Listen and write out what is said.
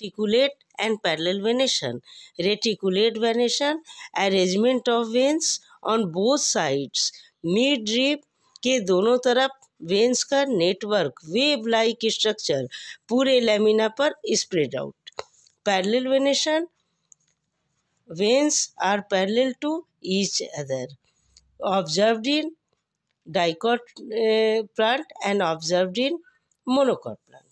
reticulate and parallel venation reticulate venation arrangement of veins on both sides mid rib के दोनों तरफ veins का network web like structure पूरे lamina पर spread out parallel venation veins are parallel to each other observe in dicot plant and observe in monocot plant